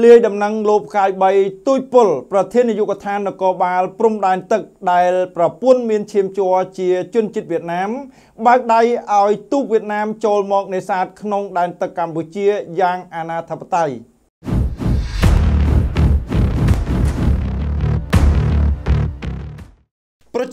ធ្លាយដំណឹងលោកផ្កាយ3ទួយពុលប្រធាននាយកដ្ឋាននគរបាល ព្រំដែនទឹកដែលប្រពន្ធមានឈាមជ័រជាជនជាតិវៀតណាមបើកដៃឲ្យទូកវៀតណាមចូលមកនេសាទក្នុងដែនទឹកកម្ពុជាយ៉ាងអនាធបត័យ។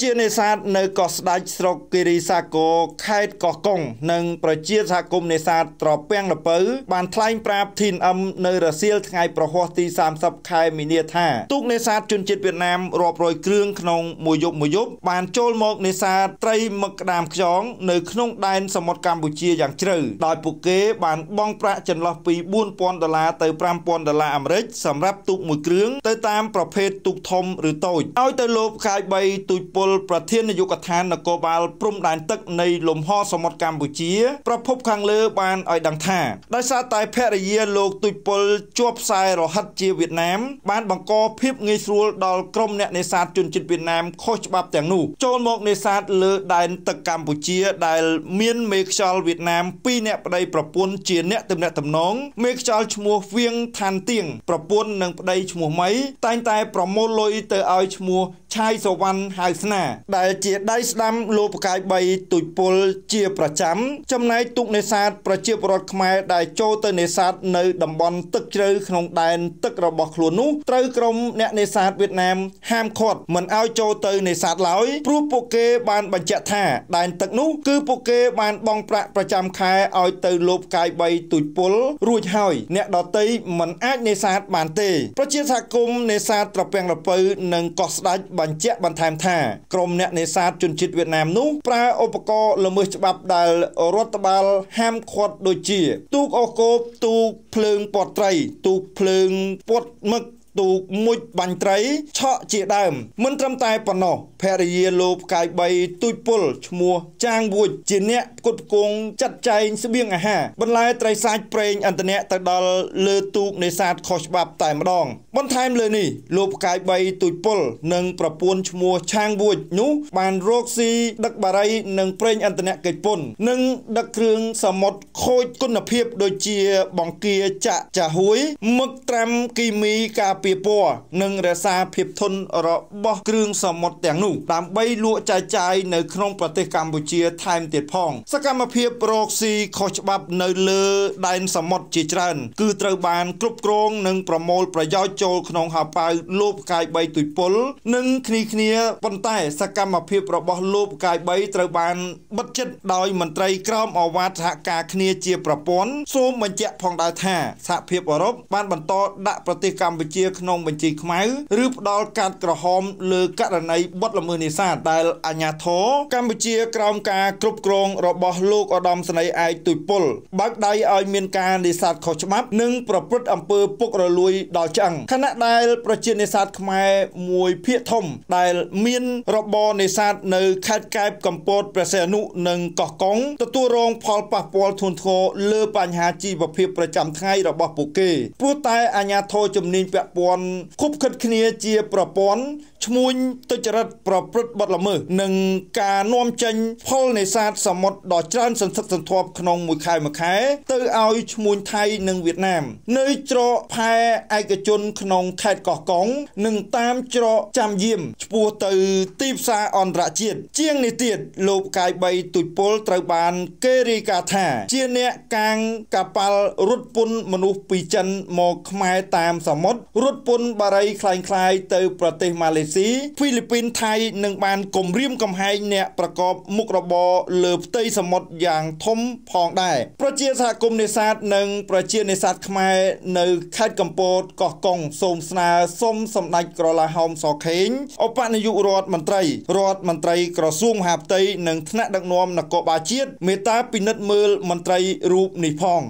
ជានេសាទនៅកោះស្ដេចស្រុកគិរីសាគរខេត្តកោះកុងនិងប្រជាសហគមន៍នេសាទត្រពាំងលពៅបានថ្លែងប្រាប់ TNM នៅរសៀលថ្ងៃប្រហ័សទី30ខែមីនាថាទូកនេសាទជនជាតិវៀតណាមរាប់រយគ្រឿងក្នុងមួយយប់មួយយប់បានចូលមក នេសាទត្រីមឹកក្តាមខ្យងនៅក្នុងដែនសមុទ្រកម្ពុជាយ៉ាងជ្រៅដោយពួកគេបានបង់ប្រាក់ចន្លោះពី4000ដុល្លារទៅ5000ដុល្លារអាមេរិកសម្រាប់ទូកមួយគ្រឿងទៅតាមប្រភេទទូកធំឬតូចឲ្យទៅលោកខាយ3ទូចពលលប្រធាននាយកដ្ឋាននគរបាលព្រំដែនទឹកនៃលំហសមុទ្រកម្ពុជា ប្រភពខាងលើបានឲ្យដឹងថាដោយសារតែភរិយាលោកទុយពលជាប់ខ្សែរហិតជាវៀតណាមបានបង្កភាពងាយស្រួលដល់ក្រុមអ្នកនេសាទជនជាតិវៀតណាមខុសច្បាប់ទាំងនោះចូលមកនេសាទលើដែនទឹកកម្ពុជាដែលមានមេខ្យល់វៀតណាម2អ្នកប្តីប្រពន្ធជាអ្នកទំនាក់ទំនងមេខ្យល់ឈ្មោះវៀងឋានទៀងប្រពន្ធនិងប្តីឈ្មោះម៉ៃតែងតែប្រមូលលុយទៅឲ្យឈ្មោះឆៃសវណ្ណហៅស្នាដែលជាដៃស្ដាំលោបកាយ3ទុយពលជា ប្រចាំចំណែកទូកនេសាទប្រជាពលរដ្ឋខ្មែរដែលចូលទៅនេសាទនៅតំបន់ទឹកជ្រៅក្នុងដែនទឹករបស់ខ្លួននោះត្រូវក្រុមអ្នកនេសាទវៀតណាមហាមឃាត់មិនឲ្យចូលទៅនេសាទឡើយព្រោះពួកគេបានបញ្ជាក់ថាដែនទឹកនោះ គឺពួកគេបានបង់ប្រាក់ប្រចាំខែឲ្យទៅលោបកាយ3ទុយពលរួចហើយ អ្នកដតីមិនអាចនេសាទបានទេប្រជាសហគមន៍នេសាទត្រពាំងរពៅនិងកោះស្ដាច់បាបញ្ជាក់បន្ថែមថាក្រុមអ្នកនេសាទជនជាតិវៀតណាមនោះប្រើឧបករណ៍ល្មើសច្បាប់ដែលរដ្ឋបាល ហាមឃាត់ដូចជា ទូកអូសគោបទូកភ្លើងពតត្រី ទូកភ្លើងពត់មឹកទូកមួយបាញ់ត្រីឆក់ជាដើម មិនត្រឹមតែប៉ុណ្ណោះភរិយាលោកផ្កាយ3ទូចពុលឈ្មោះចាងវូចជាអ្នកផ្គត់ផ្គង់ចាត់ចែងស្បៀងអាហារបន្លែត្រីសាច់ប្រេងអន្តរជាតិទៅដល់លើទូកនេសាទខុសច្បាប់តែម្ដង បន្ថែមលើនេះលោកផ្កាយ3ទូចពុលនិងប្រពន្ធឈ្មោះឆាងវូចនោះ បានរកស៊ីដឹកបារីនិងប្រេងអន្តរជាតិកិច្ចពុន និង ដឹកគ្រឿងសមុទ្រខូចគុណភាពដូចជាបង្គាចាក់ចាហួយមឹកត្រាំគីមីកាពារពណ៌និងរក្សាភាពធន់របស់គ្រឿងសមុទ្រទាំងនោះដើម្បីលក់ចាយចាយនៅក្នុងប្រទេសកម្ពុជាថែមទៀតផង សកម្មភាពរកស៊ីខុសច្បាប់នៅលើដែនសមុទ្រជាច្រើនគឺត្រូវបានគ្រប់គ្រង និងប្រមូលប្រយោជន៍ចូលក្នុងហោប៉ៅលោបកាយ3ទុយពុលនិងគ្នាគ្នាប៉ុន្តែ សកម្មភាពរបស់ លោបកាយ3ត្រូវបានបិទជិតដោយមន្ត្រីក្រមអវាទសហការគ្នាជាប្រព័ន្ធសូមបញ្ជាក់ផងដែរថាសហភាពអឺរ៉ុបបានបន្តដាក់ប្រទេសកម្ពុជាក្នុងបញ្ជីខ្មៅឬផ្ដាល់កាតក្រហម លើករណីបទល្មើសនេសាទដែលអាជ្ញាធរកម្ពុជាក្រោមការគ្រប់គ្រង របស់លោកឧត្តមសេនីយ៍ឯកទុយពុលបើកដៃឲ្យមានការនេសាទខុសច្បាប់និងប្រព្រឹត្តអំពើពុករលួយដល់ឆ្អឹងខណៈដែលប្រជានេសាទខ្មែរមួយភាគធំដែលមានរបរនេសាទនៅខេត្តកែបកំពតព្រះសីហនុនិងកោះកុងទទួលរង ផលប៉ះពាល់ធ្ងន់ធ្ងរលើបញ្ហាជីវភាពប្រចាំថ្ងៃរបស់ពួកគេព្រោះតែអាជ្ញាធរជំនាញពាក់ព័ន្ធព័ន្ធគប់ខិតគ្នាជាប្រព័ន្ធឈ្មួញទុច្ចរិតប្រព្រឹត្តបទល្មើសនិងការនាំចេញផលនេសាទសមុទ្រដ៏ច្រើនសន្ធឹកសន្ធាប់ក្នុងមួយខែមួយខែទៅឲ្យឈ្មួញថៃនិងវៀតណាមនៅច្រកផែឯកជនក្នុងខេត្តកោះកុងនិងតាមច្រកចាំយាមឆ្ពោះទៅទីផ្សារអន្តរជាតិជាងនេះទៀតលោកកាយ3ទុយពលត្រូវបានគេរាយការណ៍ថាជាអ្នកកាងកប៉ាល់រត់ពន្ធមនុស្សពីចិនមកខ្មែរតាមសមុទ្ររត់ពន្ធបារីคล้ายៗទៅប្រទេសម៉ាឡេស៊ីហ្វីលីពីនថៃនឹងបានគំរាមកំហែងអ្នកប្រកបមុខរបរលើផ្ទៃសមុទ្រយ៉ាងធំផងដែរប្រជាសហគមន៍នេសាទនិងប្រជានេសាទខ្មែរនៅខេត្តកំពតកោះកុងសូមស្នើសុំសម្ដេចក្រឡាហោមសខេងឧបនាយករដ្ឋមន្ត្រីរដ្ឋមន្ត្រីក្រសួងមហាផ្ទៃនិងថ្នាក់ដឹកនាំនគរបាលជាតិមេត្តាពិនិត្យមើលមន្ត្រីរូបនេះផង